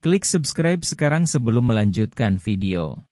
Klik subscribe sekarang sebelum melanjutkan video.